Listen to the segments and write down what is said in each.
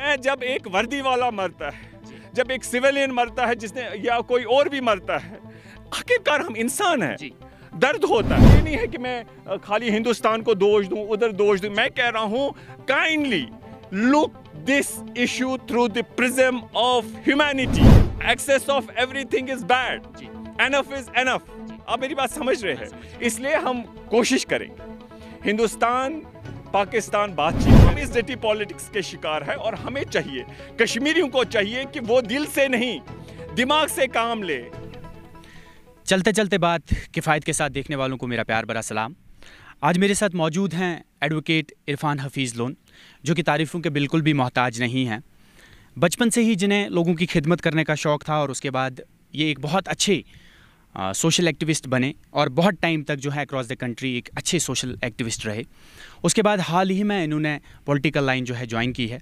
मैं जब एक वर्दी वाला मरता है जब एक सिविलियन मरता है जिसने या कोई और भी मरता है आखिरकार हम इंसान हैं दर्द होता है ये नहीं है कि मैं खाली हिंदुस्तान को दोष दूं उधर दोष दूं मैं कह रहा हूं kindly look this issue through the prism of humanity excess of everything is bad enough is enough आप मेरी बात समझ रहे हैं इसलिए हम कोशिश करेंगे हिंदुस्तान पाकिस्तान बातचीत में इस डेटी पॉलिटिक्स के शिकार है और हमें चाहिए कश्मीरियों को चाहिए कि वो दिल से नहीं दिमाग से काम ले चलते चलते बात किफ़ायत के साथ देखने वालों को मेरा प्यार बरा सलाम आज मेरे साथ मौजूद हैं एडवोकेट इरफान हफीज़ लोन जो कि तारीफ़ों के बिल्कुल भी मोहताज नहीं हैं बचपन से ही जिन्हें लोगों की खिदमत करने का शौक़ था और उसके बाद ये एक बहुत अच्छे सोशल एक्टिविस्ट बने और बहुत टाइम तक जो है अक्रॉस द कंट्री एक अच्छे सोशल एक्टिविस्ट रहे उसके बाद हाल ही में इन्होंने पॉलिटिकल लाइन जो है ज्वाइन की है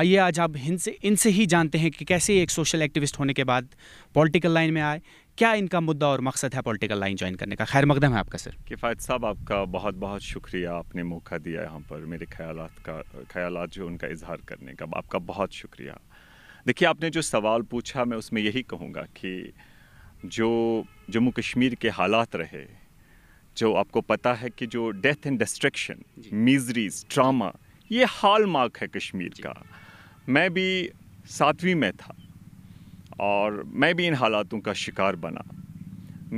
आइए आज आप इनसे इनसे ही जानते हैं कि कैसे एक सोशल एक्टिविस्ट होने के बाद पॉलिटिकल लाइन में आए क्या इनका मुद्दा और मकसद है पॉलिटिकल लाइन ज्वाइन करने का खैर मकदम है आपका सर किफ़ायत साहब आपका बहुत बहुत शुक्रिया आपने मौका दिया यहाँ पर मेरे ख्याल का ख्याल जो उनका इजहार करने का आपका बहुत शुक्रिया देखिए आपने जो सवाल पूछा मैं उसमें यही कहूँगा कि जो जम्मू कश्मीर के हालात रहे जो आपको पता है कि जो death and destruction miseries trauma ये हाल मार्क है कश्मीर का मैं भी सातवीं में था और मैं भी इन हालातों का शिकार बना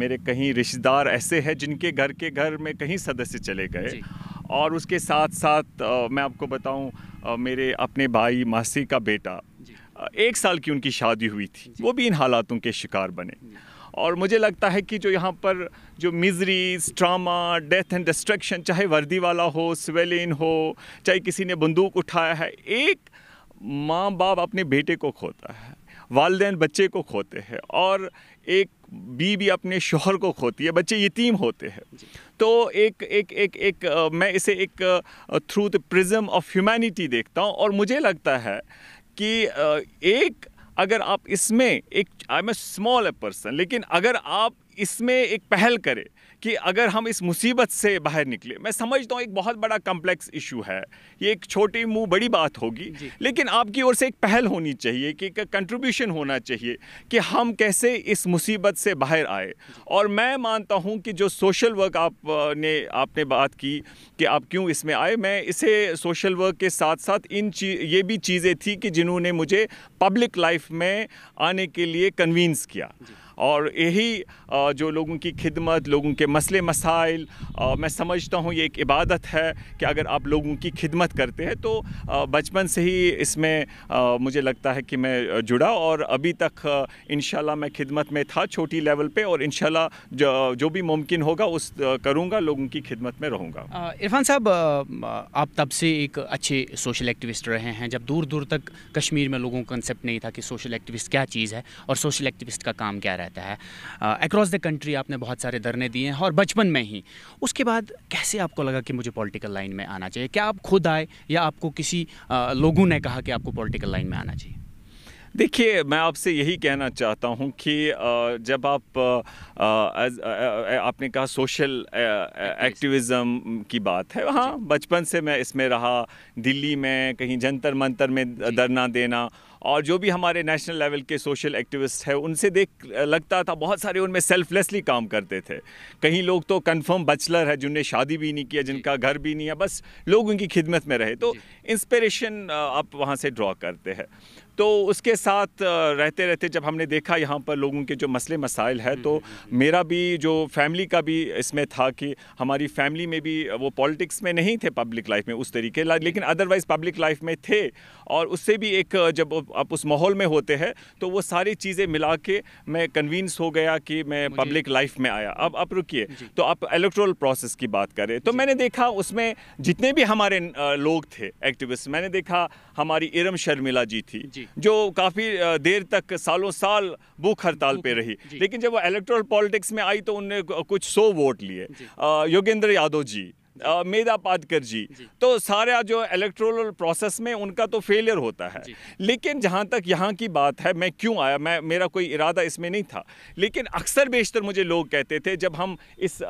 मेरे कहीं रिश्तेदार ऐसे हैं जिनके घर के घर में कहीं सदस्य चले गए और उसके साथ साथ आ, मैं आपको बताऊं मेरे अपने भाई मासी का बेटा एक साल की उनकी शादी हुई थी वो भी इन हालातों के शिकार बने और मुझे लगता है कि जो यहाँ पर जो miseries drama death and destruction चाहे वर्दी वाला हो स्वेलिन हो चाहे किसी ने बंदूक उठाया है एक माँ बाप अपने बेटे को खोता है वालदेन बच्चे को खोते हैं और एक बीवी अपने शोहर को खोती है बच्चे यतीम होते हैं तो एक एक एक एक मैं इसे एक through the prism of humanity देखता हूँ और मुझे लगता है कि एक अगर आप इसमें एक I am a small a person लेकिन अगर आप इसमें एक पहल करें कि अगर हम इस मुसीबत से बाहर निकले मैं समझता हूँ एक बहुत बड़ा कम्प्लेक्स इशू है ये एक छोटी मुँह बड़ी बात होगी लेकिन आपकी ओर से एक पहल होनी चाहिए कि एक कंट्रीब्यूशन होना चाहिए कि हम कैसे इस मुसीबत से बाहर आए और मैं मानता हूँ कि जो सोशल वर्क आपने आपने बात की कि आप क्यों इसमें आए मैं इसे सोशल वर्क के साथ साथ इन चीज ये भी चीज़ें थी कि जिन्होंने मुझे पब्लिक लाइफ में आने के लिए कन्वींस किया और यही जो लोगों की खिदमत लोगों के मसले मसाइल मैं समझता हूँ ये एक इबादत है कि अगर आप लोगों की खिदमत करते हैं तो बचपन से ही इसमें मुझे लगता है कि मैं जुड़ा और अभी तक इन मैं खिदमत में था छोटी लेवल पर और इन जो, जो भी मुमकिन होगा उस करूँगा लोगों की खिदमत में रहूँगा इरफान साहब आप तब से एक अच्छे सोशल एक्टिविस्ट रहे हैं जब दूर दूर तक कश्मीर में लोगों का कंसेप्ट नहीं था कि सोशल एक्टिविस्ट क्या चीज़ है और सोशल एक्टिविस्ट का काम क्या रहा है रहता है अक्रॉस द कंट्री आपने बहुत सारे धरने दिए हैं और बचपन में ही उसके बाद कैसे आपको लगा कि मुझे पॉलिटिकल लाइन में आना चाहिए क्या आप खुद आए या आपको किसी लोगों ने कहा कि आपको पॉलिटिकल लाइन में आना चाहिए देखिए मैं आपसे यही कहना चाहता हूँ कि जब आप आपने कहा सोशल एक्टिविज़म की बात है हाँ बचपन से मैं इसमें रहा दिल्ली में कहीं जंतर मंतर में धरना देना और जो भी हमारे नेशनल लेवल के सोशल एक्टिविस्ट हैं उनसे देख लगता था बहुत सारे उनमें सेल्फलेसली काम करते थे कहीं लोग तो कंफर्म बचलर है जिनने शादी भी नहीं किया जिनका घर भी नहीं है बस लोग उनकी खिदमत में रहे तो इंस्पिरेशन आप वहाँ से ड्रॉ करते हैं तो उसके साथ रहते रहते जब हमने देखा यहाँ पर लोगों के जो मसले मसाइल है तो हम्म, हम्म, हम्म। मेरा भी जो फैमिली का भी इसमें था कि हमारी फैमिली में भी वो पॉलिटिक्स में नहीं थे पब्लिक लाइफ में उस तरीके लेकिन अदरवाइज़ पब्लिक लाइफ में थे और उससे भी एक जब आप उस माहौल में होते हैं तो वो सारी चीज़ें मिला के मैं कन्विंस हो गया कि मैं पब्लिक लाइफ में आया अब आप रुकिए तो आप इलेक्ट्रल प्रोसेस की बात करें तो मैंने देखा उसमें जितने भी हमारे लोग थे एक्टिविस्ट मैंने देखा हमारी इरम शर्मिला जी थी जी। जो काफ़ी देर तक सालों साल भूख हड़ताल पे रही लेकिन जब वो इलेक्ट्रल पॉलिटिक्स में आई तो उनने कुछ सौ वोट लिए योगेंद्र यादव जी मेधा पाटकर जी तो सारा जो इलेक्ट्रोल प्रोसेस में उनका तो फेलियर होता है लेकिन जहाँ तक यहाँ की बात है मैं क्यों आया मैं मेरा कोई इरादा इसमें नहीं था लेकिन अक्सर बेशतर मुझे लोग कहते थे जब हम इस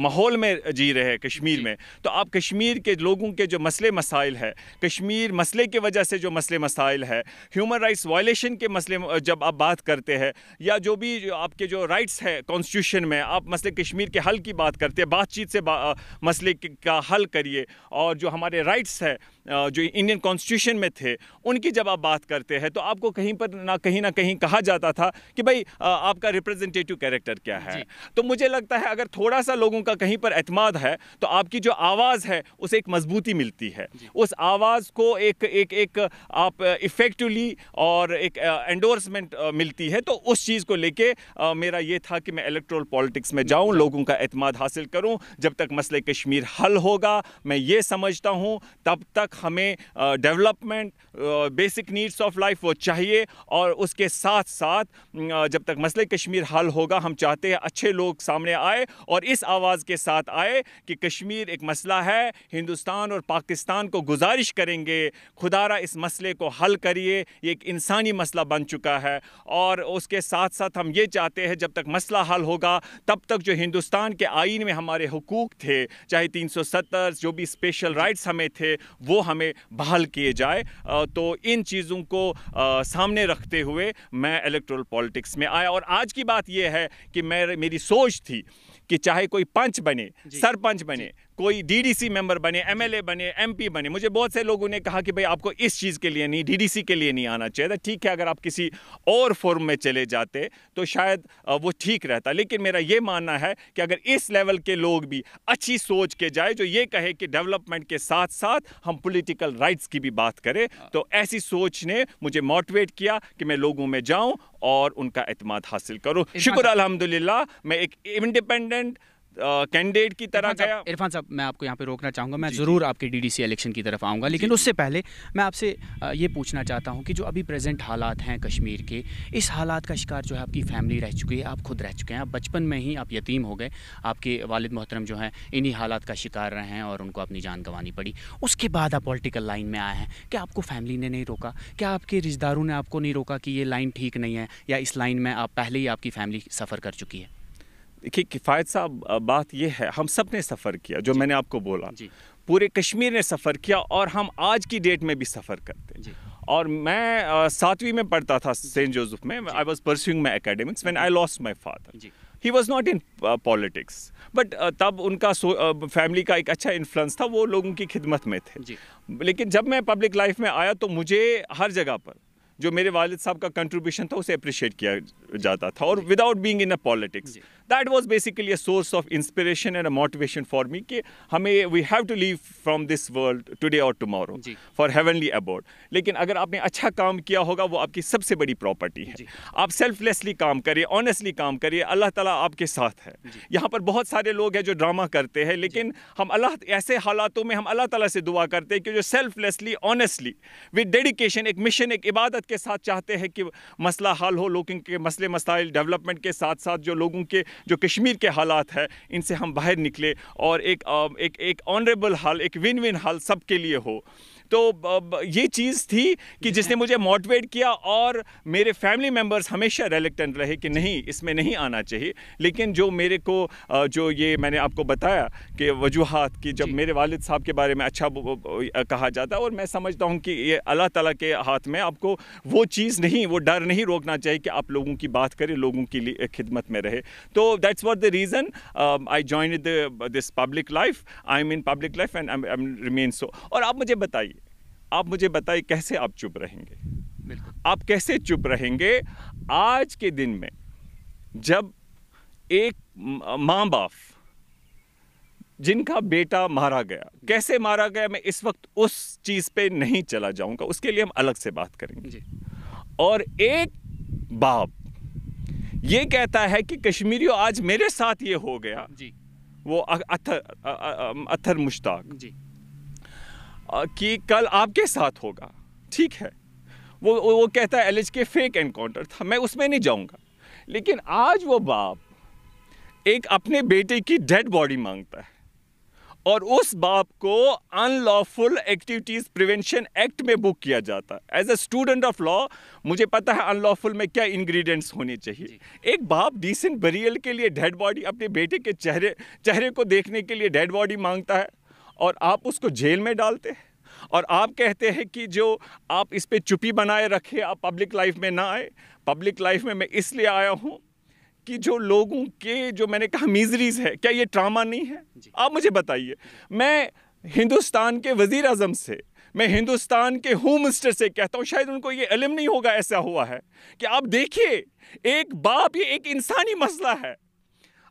माहौल में जी रहे हैं कश्मीर में तो आप कश्मीर के लोगों के जो मसले मसाइल है कश्मीर मसले की वजह से जो मसले मसाइल है ह्यूमन राइट्स वायलेशन के मसले जब आप बात करते हैं या जो भी जो आपके जो राइट्स है कॉन्स्टिट्यूशन में आप मसले कश्मीर के हल की बात करते हैं बातचीत से बा, मसले का हल करिए और जो हमारे राइट्स है जो इंडियन कॉन्स्टिट्यूशन में थे उनकी जब आप बात करते हैं तो आपको कहीं पर ना कहीं ना कहीं कहा जाता था कि भाई आपका रिप्रेजेंटेटिव कैरेक्टर क्या है तो मुझे लगता है अगर थोड़ा सा लोगों का कहीं पर अतमाद है तो आपकी जो आवाज़ है उसे एक मजबूती मिलती है उस आवाज़ को एक एक एक आप इफ़ेक्टिवली और एक एंडोर्समेंट मिलती है तो उस चीज़ को लेके मेरा ये था कि मैं इलेक्ट्रोल पॉलिटिक्स में जाऊँ लोगों का अतमाद हासिल करूँ जब तक मसले कश्मीर हल होगा मैं ये समझता हूँ तब तक हमें development basic needs of life वो चाहिए और उसके साथ साथ जब तक मसले कश्मीर हल होगा हम चाहते हैं अच्छे लोग सामने आए और इस आवाज़ के साथ आए कि कश्मीर एक मसला है हिंदुस्तान और पाकिस्तान को गुजारिश करेंगे खुदारा इस मसले को हल करिए ये एक इंसानी मसला बन चुका है और उसके साथ साथ हम ये चाहते हैं जब तक मसला हल होगा तब तक जो हिंदुस्तान के आइन में हमारे हकूक़ थे चाहे 370 जो भी स्पेशल राइट्स हमें थे वो हमें बहाल किए जाए तो इन चीज़ों को सामने रखते हुए मैं इलेक्ट्रल पॉलिटिक्स में आया और आज की बात यह है कि मैं मेरी सोच थी कि चाहे कोई पंच बने सरपंच बने कोई डीडीसी मेंबर बने एमएलए बने एमपी बने मुझे बहुत से लोगों ने कहा कि भाई आपको इस चीज़ के लिए नहीं डीडीसी के लिए नहीं आना चाहिए था तो ठीक है अगर आप किसी और फॉर्म में चले जाते तो शायद वो ठीक रहता लेकिन मेरा ये मानना है कि अगर इस लेवल के लोग भी अच्छी सोच के जाए जो ये कहे कि डेवलपमेंट के साथ साथ हम पोलिटिकल राइट्स की भी बात करें तो ऐसी सोच ने मुझे मोटिवेट किया कि मैं लोगों में जाऊँ और उनका अतमाद हासिल करूँ शुक्र अलहमदिल्ला मैं एक इंडिपेंडेंट कैंडिडेट की तरह गया इरफान साहब मैं आपको यहाँ पे रोकना चाहूँगा मैं ज़रूर आपके डीडीसी इलेक्शन की तरफ आऊँगा लेकिन उससे पहले मैं आपसे ये पूछना चाहता हूँ कि जो अभी प्रेजेंट हालात हैं कश्मीर के इस हालात का शिकार जो है आपकी फैमिली रह चुकी है आप खुद रह चुके हैं आप बचपन में ही आप यतीम हो गए आपके वालद मोहतरम जो हैं इन्हीं हालात का शिकार रहे हैं और उनको अपनी जान गंवानी पड़ी उसके बाद आप पॉलिटिकल लाइन में आए हैं क्या आपको फैमिली ने नहीं रोका क्या आपके रिश्तेदारों ने आपको नहीं रोका कि ये लाइन ठीक नहीं है या इस लाइन में आप पहले ही आपकी फैमिली सफ़र कर चुकी है देखिए किफ़ायत साहब बात यह है हम सब ने सफ़र किया जो मैंने आपको बोला पूरे कश्मीर ने सफ़र किया और हम आज की डेट में भी सफ़र करते और मैं सातवीं में पढ़ता था सेंट जोसेफ में I was pursuing my academics when I lost my father he was not in politics but तब उनका फैमिली uh, का एक अच्छा इन्फ्लुंस था वो लोगों की खिदमत में थे लेकिन जब मैं पब्लिक लाइफ में आया तो मुझे हर जगह पर जो मेरे वालिद साहब का कंट्रीब्यूशन था उसे अप्रिशिएट किया जाता था और without being in a politics that was basically a source of inspiration and a motivation for me कि हमें we have to leave from this world today और टुमारो फॉर हेवनली अबाउट लेकिन अगर आपने अच्छा काम किया होगा वो आपकी सबसे बड़ी प्रॉपर्टी है आप सेल्फलेसली काम करिए ऑनेस्टली काम करिए अल्लाह ताला आपके साथ है यहाँ पर बहुत सारे लोग हैं जो ड्रामा करते हैं लेकिन हम अल्लाह ऐसे हालातों में हम अल्लाह ताला से दुआ करते हैं कि जो सेल्फलेसली ऑनेस्टली विद डेडिकेशन एक मिशन एक इबादत के साथ चाहते हैं कि मसला हल हो लोगों के मसले मसाइल डेवलपमेंट के साथ साथ जो लोगों के जो कश्मीर के हालात है इनसे हम बाहर निकले और एक एक एक ऑनरेबल हाल एक विन विन हाल सबके लिए हो तो ये चीज़ थी कि जिसने मुझे मोटिवेट किया और मेरे फैमिली मेम्बर्स हमेशा रिलेक्टेंट रहे कि नहीं इसमें नहीं आना चाहिए लेकिन जो मेरे को जो ये मैंने आपको बताया कि वजूहत कि जब मेरे वालिद साहब के बारे में अच्छा कहा जाता और मैं समझता हूँ कि ये अल्लाह तला के हाथ में आपको वो चीज़ नहीं वो डर नहीं रोकना चाहिए कि आप लोगों की बात करें लोगों की लिए खिदमत में रहे तो that's what the reason I join this public life I mean public life and remain so और आप मुझे बताइए आप मुझे बताइए कैसे आप चुप रहेंगे आप कैसे चुप रहेंगे आज के दिन में जब एक माँ बाप जिनका बेटा मारा गया कैसे मारा गया मैं इस वक्त उस चीज़ पे नहीं चला जाऊंगा उसके लिए हम अलग से बात करेंगे और एक बाप ये कहता है कि कश्मीरियों आज मेरे साथ ये हो गया जी वो अथर अथर मुश्ताक जी कि कल आपके साथ होगा ठीक है वो वो कहता है एल के फेक एनकाउंटर था मैं उसमें नहीं जाऊंगा लेकिन आज वो बाप एक अपने बेटे की डेड बॉडी मांगता है और उस बाप को अनलॉफुल एक्टिविटीज़ प्रिवेंशन एक्ट में बुक किया जाता है as a student of law मुझे पता है अनलॉफुल में क्या इंग्रेडिएंट्स होने चाहिए एक बाप डिसेंट बरियल के लिए डेड बॉडी अपने बेटे के चेहरे चेहरे को देखने के लिए डेड बॉडी मांगता है और आप उसको जेल में डालते हैं और आप कहते हैं कि जो आप इस पर चुपी बनाए रखे आप पब्लिक लाइफ में ना आए पब्लिक लाइफ में मैं इसलिए आया हूँ कि जो लोगों के जो मैंने कहा मीजरीज है क्या ये ट्रामा नहीं है आप मुझे बताइए मैं हिंदुस्तान के वज़ी अजम से मैं हिंदुस्तान के होम मिनिस्टर से कहता हूँ शायद उनको ये इलम नहीं होगा ऐसा हुआ है कि आप देखिए एक बाप ये एक इंसानी मसला है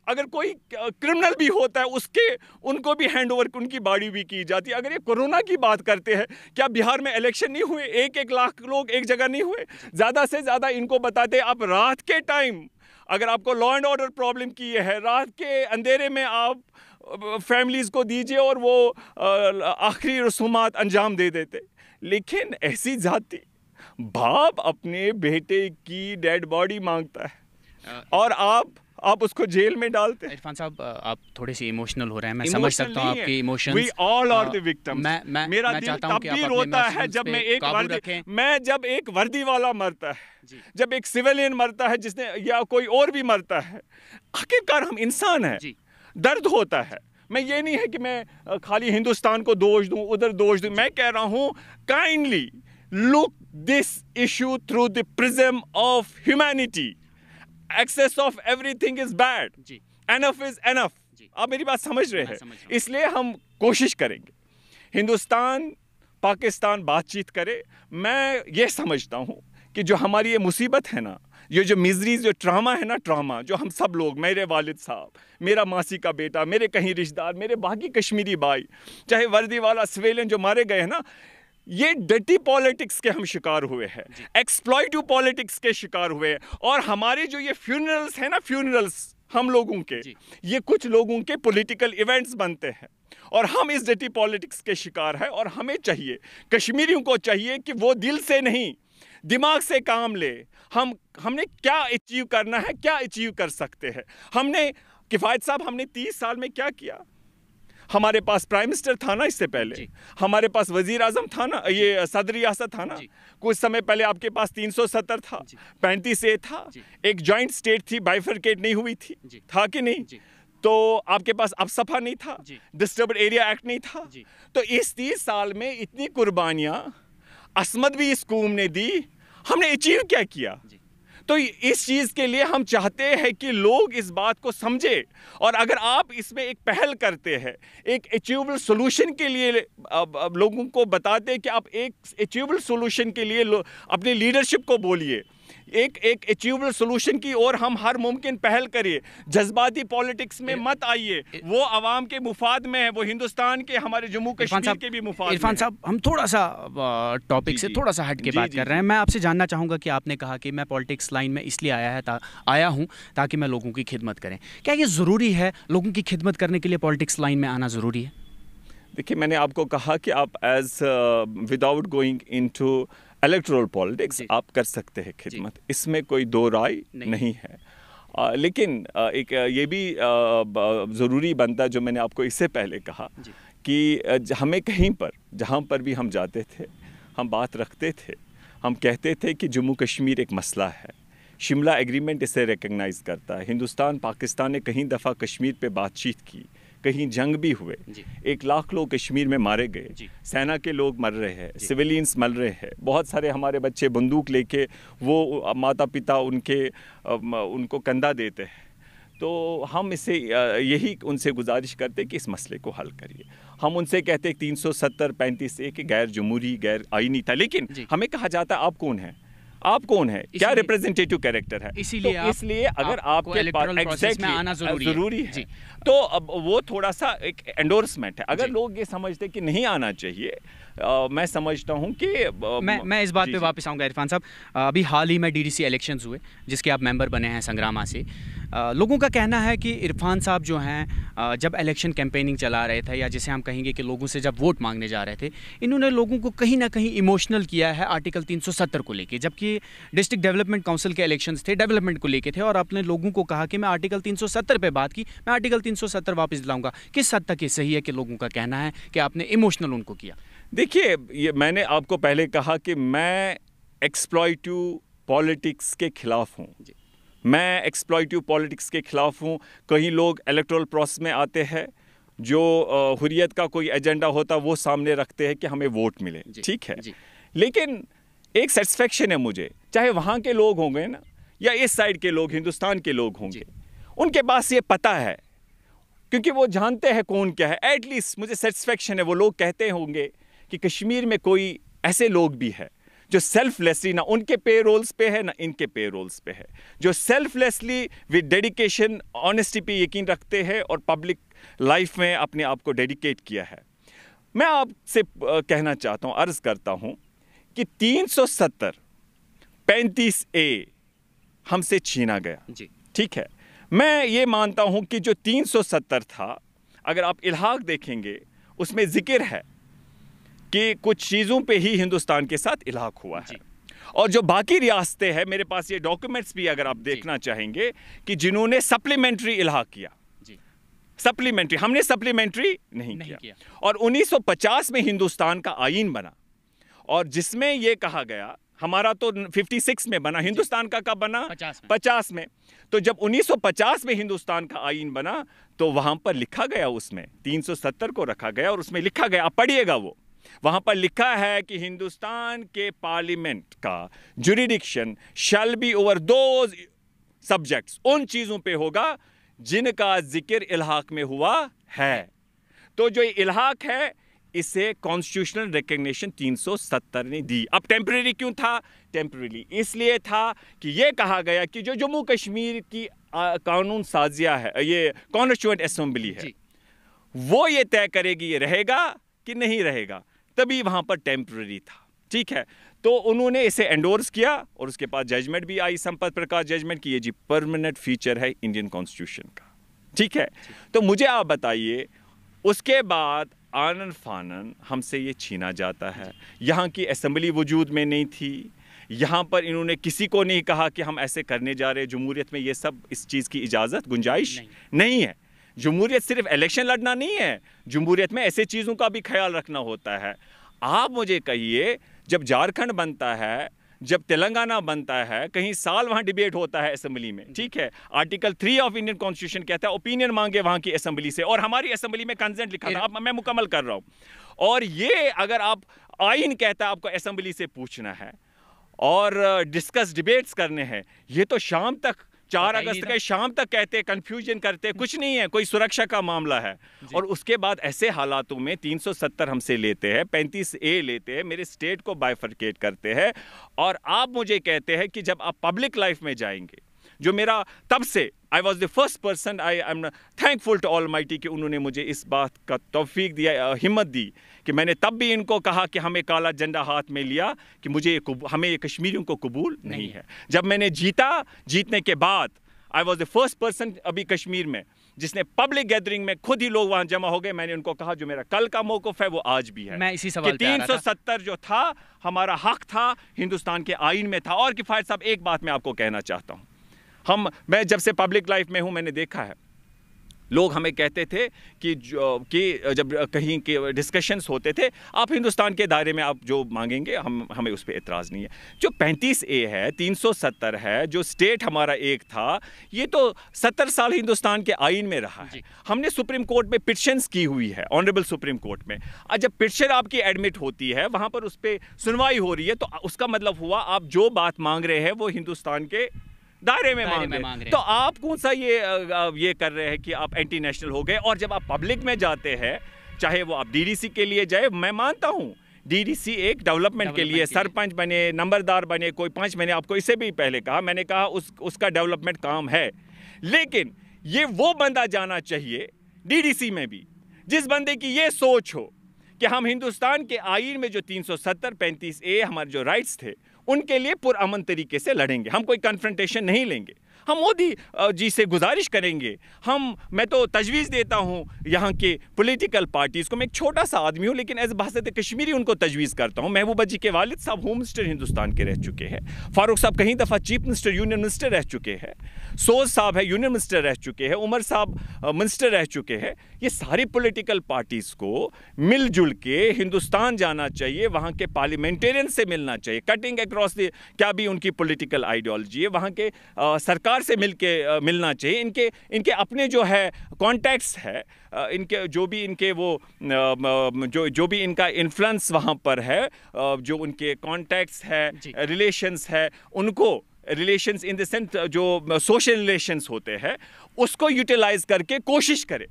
अगर कोई क्रिमिनल भी होता है उसके उनको भी हैंड ओवर उनकी बाड़ी भी की जाती है अगर ये कोरोना की बात करते हैं क्या बिहार में इलेक्शन नहीं हुए एक एक लाख लोग एक जगह नहीं हुए ज़्यादा से ज़्यादा इनको बताते आप रात के टाइम अगर आपको लॉ एंड ऑर्डर प्रॉब्लम की है रात के अंधेरे में आप फैमिलीज़ को दीजिए और वो आखिरी रसूमात अंजाम दे देते लेकिन ऐसी जाति बाप अपने बेटे की डेड बॉडी मांगता है हाँ। और आप आप उसको जेल में डालते इरफान साहब आप थोड़े से इमोशनल हो रहे हैं मैं समझ सकता हूँ आपकी emotions we all are the victims मैं मैं मेरा दिल तब भी रोता है जब मैं एक वर्दी मैं जब एक वर्दी वाला मरता है जब एक सिविलियन मरता है जिसने या कोई और भी मरता है आखिरकार हम इंसान हैं दर्द होता है मैं ये नहीं है कि मैं खाली हिंदुस्तान को दोष दूं उधर दोष दूं मैं कह रहा हूं kindly look this issue through the prism of humanity excess of everything is bad enough is enough आप मेरी बात समझ रहे हैं इसलिए हम कोशिश करेंगे हिंदुस्तान पाकिस्तान बातचीत करे मैं ये समझता हूँ कि जो हमारी ये मुसीबत है ना ये जो मिजरीज जो ट्रामा है ना ट्रामा जो हम सब लोग मेरे वालिद साहब मेरा मासी का बेटा मेरे कहीं रिश्तेदार मेरे बाकी कश्मीरी भाई चाहे वर्दी वाला सवेलन जो मारे गए हैं ना ये डटी पॉलिटिक्स के हम शिकार हुए हैं एक्सप्लॉयटिव पॉलिटिक्स के शिकार हुए हैं और हमारे जो ये फ्यूनरल्स हैं ना फ्यूनरल्स हम लोगों के ये कुछ लोगों के पॉलिटिकल इवेंट्स बनते हैं और हम इस डटी पॉलिटिक्स के शिकार हैं और हमें चाहिए कश्मीरियों को चाहिए कि वो दिल से नहीं दिमाग से काम ले हम हमने क्या अचीव करना है क्या अचीव कर सकते हैं हमने किफ़ायत साहब हमने तीस साल में क्या किया हमारे पास प्राइम मिनिस्टर था ना इससे पहले हमारे पास वजीर आजम था ना ये सदर रियासत था ना कुछ समय पहले आपके पास 370 था पैंतीस ए था एक जॉइंट स्टेट थी बाइफरकेट नहीं हुई थी था कि नहीं तो आपके पास अब सफा नहीं था डिस्टर्ब एरिया एक्ट नहीं था तो इस तीस साल में इतनी कुर्बानियाँ असमत भी इस कूम ने दी हमने अचीव क्या किया तो इस चीज़ के लिए हम चाहते हैं कि लोग इस बात को समझे और अगर आप इसमें एक पहल करते हैं एक अचीवेबल सोल्यूशन के लिए लोगों को बताते कि आप एक अचीवेबल सोल्यूशन के लिए अपनी लीडरशिप को बोलिए एक एक अचीवेबल सोल्यूशन की ओर हम हर मुमकिन पहल करिए जज्बाती पॉलिटिक्स में मत आइए वो आवाम के मुफाद में है वो हिंदुस्तान के हमारे जम्मू कश्मीर के भी मुफाद इरफान साहब हम थोड़ा सा टॉपिक से थोड़ा सा हट के बात कर रहे हैं मैं आपसे जानना चाहूँगा कि आपने कहा कि मैं पॉलिटिक्स लाइन में इसलिए आया है आया हूँ ताकि मैं लोगों की खिदमत करें क्या ये ज़रूरी है लोगों की खिदमत करने के लिए पॉलिटिक्स लाइन में आना ज़रूरी है देखिए मैंने आपको कहा कि आप as without going into electoral politics आप कर सकते हैं खिदमत इसमें कोई दो राय नहीं, नहीं है आ, लेकिन आ, एक ये भी ज़रूरी बनता जो मैंने आपको इससे पहले कहा कि हमें कहीं पर जहाँ पर भी हम जाते थे हम बात रखते थे हम कहते थे कि जम्मू कश्मीर एक मसला है शिमला एग्रीमेंट इसे रिकगनाइज़ करता है हिंदुस्तान पाकिस्तान ने कहीं दफ़ा कश्मीर पे बातचीत की कहीं जंग भी हुए एक लाख लोग कश्मीर में मारे गए सेना के लोग मर रहे हैं सिविलियंस मर रहे हैं बहुत सारे हमारे बच्चे बंदूक लेके वो माता पिता उनके उनको कंधा देते हैं तो हम इसे यही उनसे गुजारिश करते कि इस मसले को हल करिए हम उनसे कहते तीन सौ सत्तर पैंतीस ए गैर जमहूरी गैर आइनी था लेकिन हमें कहा जाता आप कौन हैं आप कौन है क्या रिप्रेजेंटेटिव कैरेक्टर है इसीलिए तो इसलिए अगर आपके पास एग्जैक्टली आना जरूरी, जरूरी है, है। जी। तो अब वो थोड़ा सा एक एंडोर्समेंट है अगर लोग ये समझते कि नहीं आना चाहिए आ, मैं समझता हूँ कि आ, मैं मैं इस बात पे वापस आऊँगा इरफान साहब अभी हाल ही में डीडीसी इलेक्शंस हुए जिसके आप मेंबर बने हैं संग्रामा से लोगों का कहना है कि इरफान साहब जो हैं जब इलेक्शन कैंपेनिंग चला रहे थे या जिसे हम कहेंगे कि लोगों से जब वोट मांगने जा रहे थे इन्होंने लोगों को कहीं ना कहीं इमोशनल किया है आर्टिकल 370 को लेके जबकि डिस्ट्रिक्ट डेवलपमेंट काउंसिल के इलेक्शंस थे डेवलपमेंट को लेके थे और आपने लोगों को कहा कि मैं आर्टिकल तीन सौ बात की मैं आर्टिकल तीन वापस दिलाऊँगा किस हद तक ये सही है कि लोगों का कहना है कि आपने इमोशनल उनको किया देखिए ये मैंने आपको पहले कहा कि मैं एक्सप्लॉयटिव पॉलिटिक्स के खिलाफ हूँ जी मैं एक्सप्लॉयटिव पॉलिटिक्स के ख़िलाफ़ हूँ कहीं लोग इलेक्ट्रल प्रोसेस में आते हैं जो हुरियत का कोई एजेंडा होता वो सामने रखते हैं कि हमें वोट मिले ठीक है लेकिन एक सेटिस्फेक्शन है मुझे चाहे वहाँ के लोग होंगे ना या इस साइड के लोग हिंदुस्तान के लोग होंगे उनके पास ये पता है क्योंकि वो जानते हैं कौन क्या है एटलीस्ट मुझे सेटिस्फेक्शन है वो लोग कहते होंगे कि कश्मीर में कोई ऐसे लोग भी है जो सेल्फलेसली ना उनके पे रोल्स पे है ना इनके पे रोल्स पे है जो सेल्फलेसली विद डेडिकेशन ऑनेस्टी पे यकीन रखते हैं और पब्लिक लाइफ में अपने आप को डेडिकेट किया है मैं आपसे कहना चाहता हूँ अर्ज़ करता हूँ कि 370 पैंतीस ए हमसे छीना गया जी ठीक है मैं ये मानता हूँ कि जो 370 था अगर आप इलाहाक देखेंगे उसमें ज़िक्र है कि कुछ चीज़ों पे ही हिंदुस्तान के साथ इलाक हुआ है और जो बाकी रियासतें हैं मेरे पास ये डॉक्यूमेंट्स भी अगर आप देखना चाहेंगे कि जिन्होंने सप्लीमेंट्री इलाक किया सप्लीमेंट्री हमने सप्लीमेंट्री नहीं, नहीं किया।, किया और 1950 में हिंदुस्तान का आइन बना और जिसमें यह कहा गया हमारा तो 56 में बना हिंदुस्तान का कब बना 50 में।, पचास में तो जब 1950 में हिंदुस्तान का आइन बना तो वहां पर लिखा गया उसमें 370 को रखा गया और उसमें लिखा गया आप पढ़िएगा वो वहाँ पर लिखा है कि हिंदुस्तान के पार्लियामेंट का जुरिडिक्शन शैल बी ओवर दो सब्जेक्ट्स उन चीज़ों पे होगा जिनका जिक्र इलाहाक में हुआ है तो जो इलाहाक है इसे कॉन्स्टिट्यूशनल रिकग्निशन 370 ने दी अब टेम्प्रेरी क्यों था टेम्प्रेरी इसलिए था कि यह कहा गया कि जो जम्मू कश्मीर की आ, कानून साजिया है ये कॉन्स्टिट्यूंट असम्बली है वो ये तय करेगी ये रहेगा कि नहीं रहेगा तभी वहाँ पर टेम्प्ररी था ठीक है तो उन्होंने इसे एंडोर्स किया और उसके पास जजमेंट भी आई संपत प्रकाश जजमेंट की ये जी परमानेंट फीचर है इंडियन कॉन्स्टिट्यूशन का ठीक है तो मुझे आप बताइए उसके बाद आनन फानन हमसे ये छीना जाता है यहाँ की असम्बली वजूद में नहीं थी यहाँ पर इन्होंने किसी को नहीं कहा कि हम ऐसे करने जा रहे जमहूरियत में ये सब इस चीज़ की इजाज़त गुंजाइश नहीं, नहीं है जमहूरियत सिर्फ इलेक्शन लड़ना नहीं है जमहूरियत में ऐसे चीज़ों का भी ख्याल रखना होता है आप मुझे कहिए जब झारखंड बनता है जब तेलंगाना बनता है कहीं साल वहाँ डिबेट होता है असम्बली में ठीक है article three of Indian constitution कहता है ओपिनियन मांगे वहाँ की असेंबली से और हमारी असेंबली में कंसेंट लिखा था मैं मुकम्मल कर रहा हूँ और ये अगर आप आइन कहता है आपको असम्बली से पूछना है और डिस्कस डिबेट्स करने हैं ये तो शाम तक चार अगस्त के शाम तक कहते कंफ्यूजन करते कुछ नहीं है कोई सुरक्षा का मामला है और उसके बाद ऐसे हालातों में 370 हमसे लेते हैं पैंतीस ए लेते हैं मेरे स्टेट को बाइफर्केट करते हैं और आप मुझे कहते हैं कि जब आप पब्लिक लाइफ में जाएंगे जो मेरा तब से I was the first person I I am thankful to almighty कि उन्होंने मुझे इस बात का तोफीक दिया हिम्मत दी कि मैंने तब भी इनको कहा कि हमें काला झंडा हाथ में लिया कि मुझे हमें ये कश्मीरियों को कबूल नहीं है जब मैंने जीता जीतने के बाद I was the first person अभी कश्मीर में जिसने पब्लिक गैदरिंग में खुद ही लोग वहां जमा हो गए मैंने उनको कहा जो मेरा कल का मौकफ है वो आज भी है मैं इसी सवाल तीन सौ सत्तर जो था हमारा हक था हिंदुस्तान के आइन में था और किफायत साहब एक बात मैं आपको कहना चाहता हूँ हम मैं जब से पब्लिक लाइफ में हूँ मैंने देखा है लोग हमें कहते थे कि जो कि जब कहीं के डिस्कशंस होते थे आप हिंदुस्तान के दायरे में आप जो मांगेंगे हम हमें उस पर एतराज़ नहीं है जो 35 ए है 370 है जो स्टेट हमारा एक था ये तो 70 साल हिंदुस्तान के आइन में रहा है हमने सुप्रीम कोर्ट में पिटिशंस की हुई है ऑनरेबल सुप्रीम कोर्ट में और जब पिटिशन आपकी एडमिट होती है वहाँ पर उस पर सुनवाई हो रही है तो उसका मतलब हुआ आप जो बात मांग रहे हैं वो हिंदुस्तान के दायरे में मांग, रहे हैं तो आप कौन सा ये ये कर रहे हैं कि आप एंटी नेशनल हो गए और जब आप पब्लिक में जाते हैं चाहे वो आप डीडीसी के लिए जाए मैं मानता हूँ डीडीसी एक डेवलपमेंट के लिए सरपंच बने नंबरदार बने कोई पांच मैंने आपको इसे भी पहले कहा मैंने कहा उस उसका डेवलपमेंट काम है लेकिन ये वो बंदा जाना चाहिए डीडीसी में भी जिस बंदे की ये सोच हो कि हम हिंदुस्तान के आइन में जो 370 35 ए हमारे जो राइट्स थे उनके लिए पुरअमन तरीके से लड़ेंगे हम कोई कन्फ्रंटेशन नहीं लेंगे हम मोदी जी से गुजारिश करेंगे हम मैं तो तजवीज़ देता हूँ यहाँ के पोलिटिकल पार्टीज़ को मैं एक छोटा सा आदमी हूँ लेकिन एज बहसत कश्मीरी उनको तजवीज़ करता हूँ महबूबा जी के वालिद साहब होम मिनिस्टर हिंदुस्तान के रह चुके हैं फारूक साहब कहीं दफ़ा चीफ मिनिस्टर यूनियन मिनिस्टर रह चुके हैं सोज साहब है यूनियन मिनिस्टर रह चुके हैं उमर साहब मिनिस्टर रह चुके हैं ये सारी पोलिटिकल पार्टीज़ को मिलजुल के हिंदुस्तान जाना चाहिए वहाँ के पार्लियामेंटेरियन से मिलना चाहिए कटिंग अक्रॉस क्या भी उनकी पोलिटिकल आइडियोलॉजी है वहाँ के सरकार सरकार से मिल के मिलना चाहिए इनके इनके अपने जो है कॉन्टैक्ट्स है इनके जो भी इनके वो जो जो भी इनका इन्फ्लुएंस वहाँ पर है जो उनके कॉन्टैक्ट्स है रिलेशंस है उनको रिलेशंस इन द सेंस जो सोशल रिलेशंस होते हैं उसको यूटिलाइज करके कोशिश करें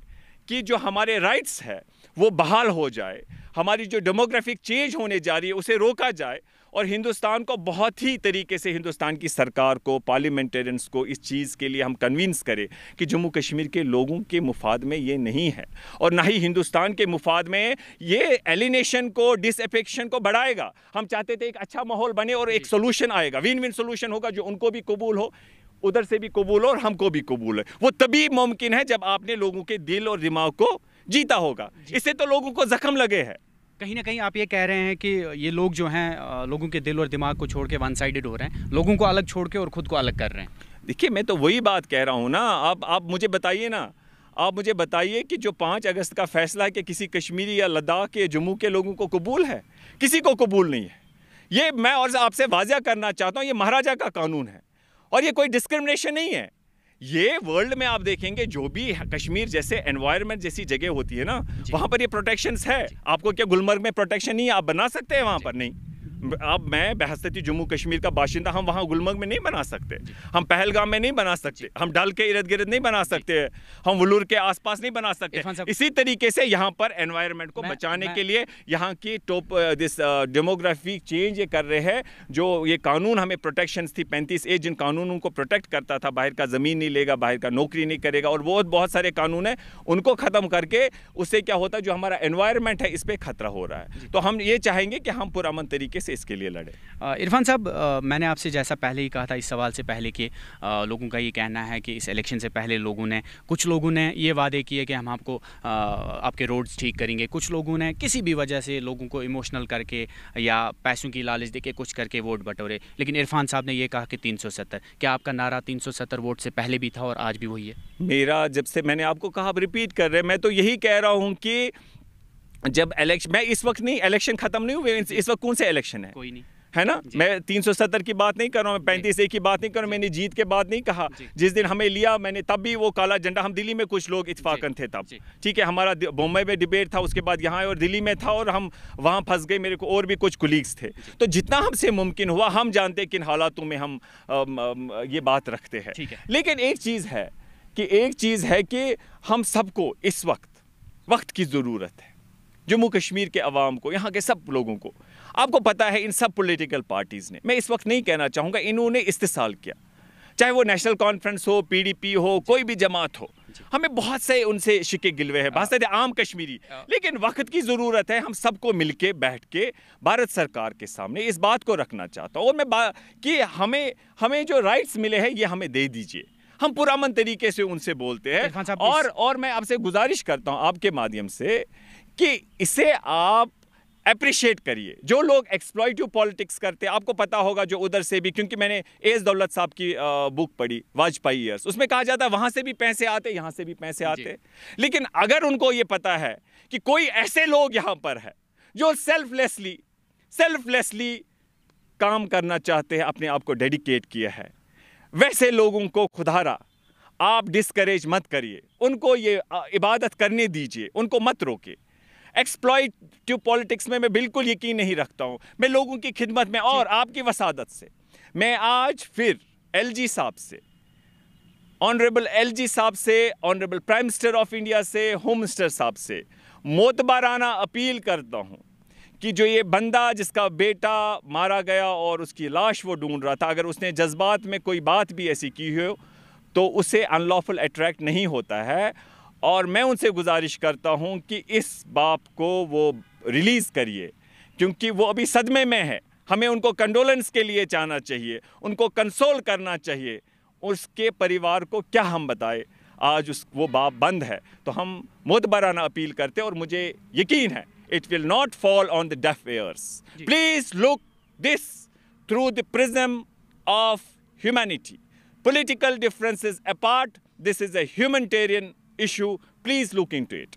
कि जो हमारे राइट्स है वो बहाल हो जाए हमारी जो डेमोग्राफिक चेंज होने जा रही है उसे रोका जाए और हिंदुस्तान को बहुत ही तरीके से हिंदुस्तान की सरकार को पार्लियामेंटेरियंस को इस चीज़ के लिए हम कन्विंस करें कि जम्मू कश्मीर के लोगों के मुफाद में ये नहीं है और ना ही हिंदुस्तान के मुफाद में ये एलिनेशन को डिसफेक्शन को बढ़ाएगा हम चाहते थे एक अच्छा माहौल बने और एक सोलूशन आएगा विन विन सोलूशन होगा जो उनको भी कबूल हो उधर से भी कबूल हो और हमको भी कबूल है वो तभी मुमकिन है जब आपने लोगों के दिल और दिमाग को जीता होगा इससे तो लोगों को जख्म लगे हैं कहीं ना कहीं आप ये कह रहे हैं कि ये लोग जो हैं लोगों के दिल और दिमाग को छोड़ के वन साइडेड हो रहे हैं लोगों को अलग छोड़ के और ख़ुद को अलग कर रहे हैं देखिए मैं तो वही बात कह रहा हूँ ना आप आप मुझे बताइए ना आप मुझे बताइए कि जो पाँच अगस्त का फैसला है कि किसी कश्मीरी या लद्दाख या जम्मू के लोगों को कबूल है किसी को कबूल नहीं है ये मैं और आपसे वाजिया करना चाहता हूँ ये महाराजा का कानून है और ये कोई डिस्क्रिमिनेशन नहीं है ये वर्ल्ड में आप देखेंगे जो भी कश्मीर जैसे एनवायरनमेंट जैसी जगह होती है ना वहाँ पर ये प्रोटेक्शंस है आपको क्या गुलमर्ग में प्रोटेक्शन नहीं आप बना सकते हैं वहाँ पर नहीं अब मैं बहसती जम्मू कश्मीर का बाशिंदा हम वहाँ गुलमर्ग में नहीं बना सकते हम पहलगाम में नहीं बना सकते हम डल के इर्द गिर्द नहीं बना सकते हम वलूर के आसपास नहीं बना सकते इसी तरीके से यहाँ पर एनवायरनमेंट को मैं, बचाने मैं, के लिए यहाँ की टॉप दिस डेमोग्राफिक चेंज ये कर रहे हैं जो ये कानून हमें प्रोटेक्शन थी पैंतीस ए जिन कानूनों को प्रोटेक्ट करता था बाहर का ज़मीन नहीं लेगा बाहर का नौकरी नहीं करेगा और बहुत बहुत सारे कानून हैं उनको ख़त्म करके उससे क्या होता है जो हमारा एनवायरमेंट है इस पर खतरा हो रहा है तो हम ये चाहेंगे कि हम पुरान तरीके से इसके लिए लड़े इरफान साहब मैंने आपसे जैसा पहले ही कहा था इस सवाल से पहले कि लोगों का ये कहना है कि इस इलेक्शन से पहले लोगों ने कुछ लोगों ने ये वादे किए कि हम आपको आपके रोड्स ठीक करेंगे कुछ लोगों ने किसी भी वजह से लोगों को इमोशनल करके या पैसों की लालच दे कुछ करके वोट बटोरे लेकिन इरफान साहब ने यह कहा कि तीन क्या आपका नारा तीन वोट से पहले भी था और आज भी वही है मेरा जब से मैंने आपको कहा आप रिपीट कर रहे हैं मैं तो यही कह रहा हूँ कि जब इलेक्शन मैं इस वक्त नहीं इलेक्शन खत्म नहीं हुए इस वक्त कौन से इलेक्शन है कोई नहीं है ना मैं 370 की बात नहीं कर रहा हूँ मैं पैंतीस ए की बात नहीं कर रहा हूँ मैंने जीत के बाद नहीं कहा जिस दिन हमें लिया मैंने तब भी वो काला झंडा हम दिल्ली में कुछ लोग इतफाकन थे तब ठीक है हमारा बम्बई में डिबेट था उसके बाद यहाँ और दिल्ली में था और हम वहाँ फंस गए मेरे को और भी कुछ कुलीग्स थे तो जितना हमसे मुमकिन हुआ हम जानते किन हालातों में हम ये बात रखते हैं लेकिन एक चीज़ है कि एक चीज़ है कि हम सबको इस वक्त वक्त की ज़रूरत है जम्मू कश्मीर के आवाम को यहाँ के सब लोगों को आपको पता है इन सब पॉलिटिकल पार्टीज़ ने मैं इस वक्त नहीं कहना चाहूँगा इन्होंने इस्तेसाल किया चाहे वो नेशनल कॉन्फ्रेंस हो पीडीपी हो कोई भी जमात हो हमें बहुत से उनसे शिके गिलवे हैं बहुत सारे हाँ। आम कश्मीरी हाँ। लेकिन वक्त की ज़रूरत है हम सबको मिल के बैठ के भारत सरकार के सामने इस बात को रखना चाहता हूँ और मैं कि हमें हमें जो राइट्स मिले हैं ये हमें दे दीजिए हम पुरामन तरीके से उनसे बोलते हैं और और मैं आपसे गुजारिश करता हूँ आपके माध्यम से कि इसे आप अप्रिशिएट करिए जो लोग एक्सप्लॉयटिव पॉलिटिक्स करते हैं आपको पता होगा जो उधर से भी क्योंकि मैंने एस दौलत साहब की बुक पढ़ी वाजपेयी ईयर्स उसमें कहा जाता है वहाँ से भी पैसे आते यहाँ से भी पैसे आते लेकिन अगर उनको ये पता है कि कोई ऐसे लोग यहाँ पर है जो सेल्फलेसली सेल्फलेसली काम करना चाहते हैं अपने आप को डेडिकेट किया है वैसे लोगों को खुदारा आप डिस्करेज मत करिए उनको ये इबादत करने दीजिए उनको मत रोके टू पॉलिटिक्स में मैं बिल्कुल यकीन नहीं रखता हूँ मैं लोगों की खिदमत में और आपकी वसादत से मैं आज फिर एल साहब से ऑनरेबल एल साहब से honourable prime minister of India से होम मिनिस्टर साहब से मोतबाराना अपील करता हूँ कि जो ये बंदा जिसका बेटा मारा गया और उसकी लाश वो ढूंढ रहा था अगर उसने जज्बात में कोई बात भी ऐसी की हो तो उसे अनलॉफुल अट्रैक्ट नहीं होता है और मैं उनसे गुजारिश करता हूं कि इस बाप को वो रिलीज़ करिए क्योंकि वो अभी सदमे में है हमें उनको कंडोलेंस के लिए जाना चाहिए उनको कंसोल करना चाहिए उसके परिवार को क्या हम बताएं आज उस वो बाप बंद है तो हम मुतबराना अपील करते हैं और मुझे यकीन है it will not fall on the deaf ears please look this through the prism of humanity Political differences apart this is a humanitarian please look into it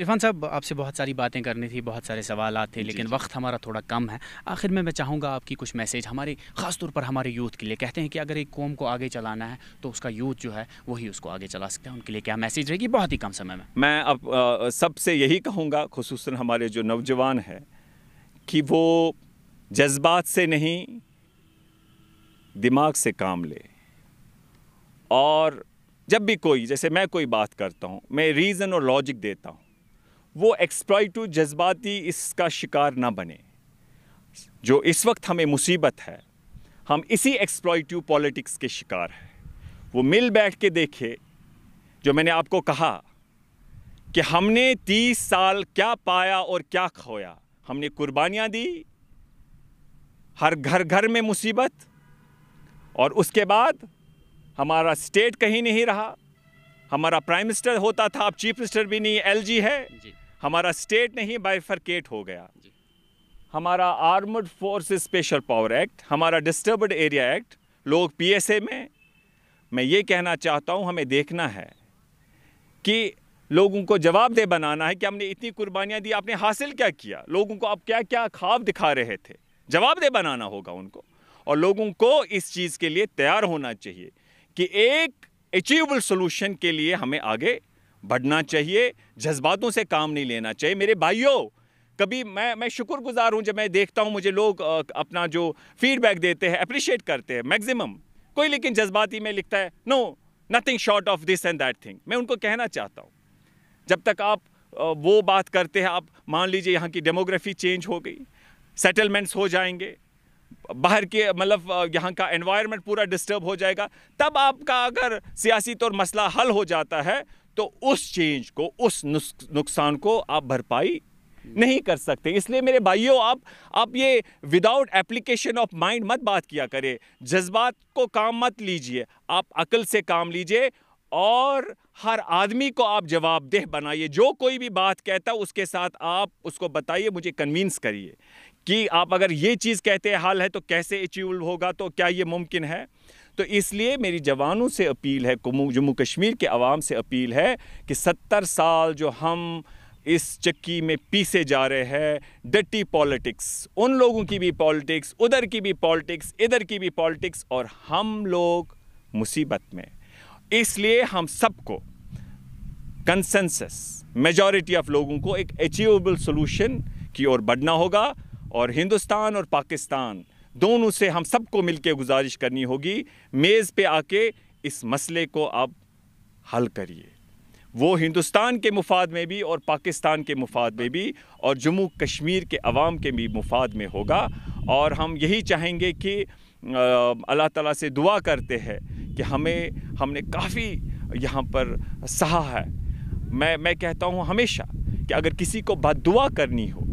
Irfan साहब आपसे बहुत सारी बातें करनी थी बहुत सारे सवाल थे लेकिन वक्त हमारा थोड़ा कम है आखिर में मैं चाहूँगा आपकी कुछ मैसेज हमारे ख़ास तौर पर हमारे यूथ के लिए कहते हैं कि अगर एक कौम को आगे चलाना है तो उसका यूथ जो है वही उसको आगे चला सकता है उनके लिए क्या मैसेज रहेगी बहुत ही कम समय में मैं अब सबसे यही कहूँगा खसूस हमारे जो नौजवान है कि वो जज्बात से नहीं दिमाग से काम ले और जब भी कोई जैसे मैं कोई बात करता हूँ मैं रीज़न और लॉजिक देता हूँ वो एक्सप्लाइटू जज्बाती इसका शिकार ना बने जो इस वक्त हमें मुसीबत है हम इसी एक्सप्लाइटिव पॉलिटिक्स के शिकार हैं वो मिल बैठ के देखे जो मैंने आपको कहा कि हमने तीस साल क्या पाया और क्या खोया हमने कुर्बानियाँ दी हर घर घर में मुसीबत और उसके बाद हमारा स्टेट कहीं नहीं रहा हमारा प्राइम मिनिस्टर होता था अब चीफ मिनिस्टर भी नहीं एलजी है जी। हमारा स्टेट नहीं बाइफरकेट हो गया जी। हमारा armed force special power act हमारा डिस्टर्बड एरिया एक्ट लोग पीएसए में मैं ये कहना चाहता हूँ हमें देखना है कि लोगों को जवाबदेह बनाना है कि हमने इतनी कुर्बानियाँ दी आपने हासिल क्या किया लोगों को आप क्या क्या खाब दिखा रहे थे जवाबदेह बनाना होगा उनको और लोगों को इस चीज़ के लिए तैयार होना चाहिए कि एक अचीवेबल सोल्यूशन के लिए हमें आगे बढ़ना चाहिए जज्बातों से काम नहीं लेना चाहिए मेरे भाइयों कभी मैं मैं शुक्रगुजार हूँ जब मैं देखता हूँ मुझे लोग अपना जो फीडबैक देते हैं अप्रिशिएट करते हैं मैक्सिमम कोई लेकिन जज्बाती में लिखता है no nothing short of this and that thing मैं उनको कहना चाहता हूँ जब तक आप वो बात करते हैं आप मान लीजिए यहाँ की डेमोग्राफी चेंज हो गई सेटलमेंट्स हो जाएंगे बाहर के मतलब यहाँ का एनवायरनमेंट पूरा डिस्टर्ब हो जाएगा तब आपका अगर सियासी तौर मसला हल हो जाता है तो उस चेंज को उस नुकसान को आप भरपाई नहीं कर सकते इसलिए मेरे भाइयों आप आप ये विदाउट एप्लीकेशन ऑफ माइंड मत बात किया करें जज्बात को काम मत लीजिए आप अकल से काम लीजिए और हर आदमी को आप जवाबदेह बनाइए जो कोई भी बात कहता है उसके साथ आप उसको बताइए मुझे कन्विंस करिए कि आप अगर ये चीज़ कहते हैं हाल है तो कैसे अचीव होगा तो क्या ये मुमकिन है तो इसलिए मेरी जवानों से अपील है जम्मू कश्मीर के आवाम से अपील है कि सत्तर साल जो हम इस चक्की में पीसे जा रहे हैं डट्टी पॉलिटिक्स उन लोगों की भी पॉलिटिक्स उधर की भी पॉलिटिक्स इधर की भी पॉलिटिक्स और हम लोग मुसीबत में इसलिए हम सबको कंसेंसस मेजॉरिटी ऑफ लोगों को एक अचीवेबल सोल्यूशन की ओर बढ़ना होगा और हिंदुस्तान और पाकिस्तान दोनों से हम सबको मिलकर गुजारिश करनी होगी मेज़ पे आके इस मसले को आप हल करिए वो हिंदुस्तान के मुफाद में भी और पाकिस्तान के मुफाद में भी और जम्मू कश्मीर के अवाम के भी मुफाद में होगा और हम यही चाहेंगे कि अल्लाह ताला से दुआ करते हैं कि हमें हमने काफ़ी यहाँ पर सहा है मैं मैं कहता हूँ हमेशा कि अगर किसी को बद दुआ करनी हो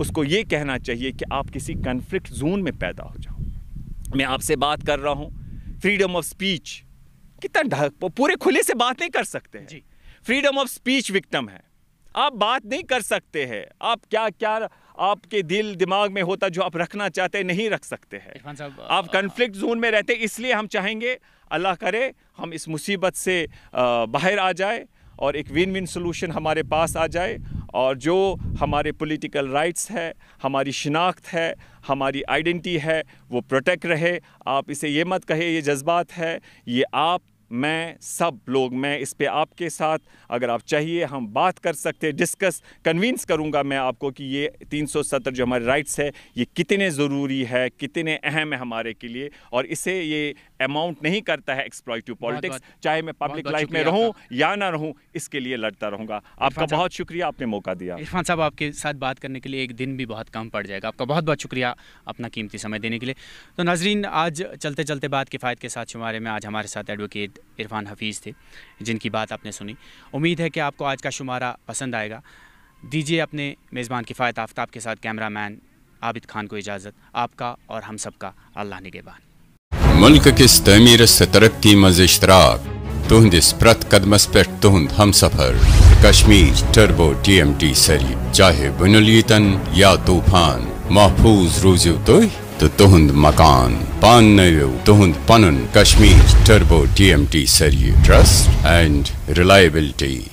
उसको ये कहना चाहिए कि आप किसी कन्फ्लिक्ट जोन में पैदा हो जाओ मैं आपसे बात कर रहा हूँ फ्रीडम ऑफ स्पीच कितना ढक पूरे खुले से बात नहीं कर सकते हैं फ्रीडम ऑफ स्पीच विक्टम है आप बात नहीं कर सकते हैं आप क्या क्या आपके दिल दिमाग में होता जो आप रखना चाहते हैं नहीं रख सकते हैं आप कन्फ्लिक्ट जोन में रहते इसलिए हम चाहेंगे अल्लाह करे हम इस मुसीबत से बाहर आ जाए और एक विन विन सोलूशन हमारे पास आ जाए और जो हमारे पॉलिटिकल राइट्स है हमारी शिनाख्त है हमारी आइडेंटिटी है वो प्रोटेक्ट रहे आप इसे ये मत कहे ये जज्बात है ये आप मैं सब लोग मैं इस पर आपके साथ अगर आप चाहिए हम बात कर सकते हैं डिस्कस कन्विंस करूंगा मैं आपको कि ये 370 जो हमारे राइट्स है ये कितने ज़रूरी है कितने अहम है हमारे के लिए और इसे ये अमाउंट नहीं करता है एक्सप्लॉयटिव पॉलिटिक्स चाहे मैं पब्लिक लाइफ में रहूँ या ना रहूँ इसके लिए लड़ता रहूँगा आपका बहुत शुक्रिया आपने मौका दिया इरफान साहब आपके साथ बात करने के लिए एक दिन भी बहुत कम पड़ जाएगा आपका बहुत बहुत शुक्रिया अपना कीमती समय देने के लिए तो नाजरीन आज चलते चलते बात किफ़ायत के साथ शुमारे में आज हमारे साथ एडवोकेट इरफान हफीज़ थे जिनकी बात आपने सुनी उम्मीद है कि आपको आज का शुमारा पसंद आएगा दीजिए अपने मेज़बान किफ़ायत आफ्ताब के साथ कैमरा मैन आबिद खान को इजाज़त आपका और हम सब का अल्लाह निगेबान मुल्क किस तमीर से तरक्की मज इश्तराक तुहंद प्रत कदमस पे तुहद हम सफर Kashmir turbo T M T सरी चाहे बुनलीतन या तूफान महफूज रूजो तुह तो तो तुहंद मकान पान नयो तुहंद पनन कश्मीर टर्बो टीएमटी सरिये ट्रस्ट एंड रिलायबिलिटी